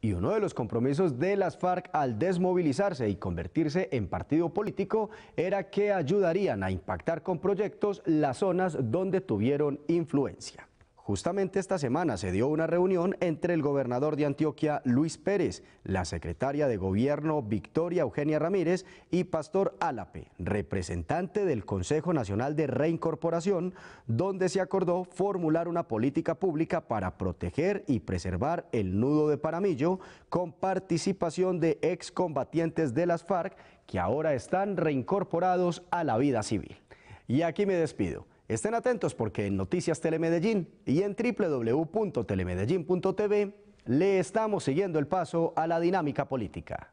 y uno de los compromisos de las FARC al desmovilizarse y convertirse en partido político era que ayudarían a impactar con proyectos las zonas donde tuvieron influencia. Justamente esta semana se dio una reunión entre el gobernador de Antioquia, Luis Pérez, la secretaria de Gobierno, Victoria Eugenia Ramírez, y Pastor Álape, representante del Consejo Nacional de Reincorporación, donde se acordó formular una política pública para proteger y preservar el nudo de Paramillo con participación de excombatientes de las FARC que ahora están reincorporados a la vida civil. Y aquí me despido. Estén atentos porque en Noticias Telemedellín y en www.telemedellín.tv le estamos siguiendo el paso a la dinámica política.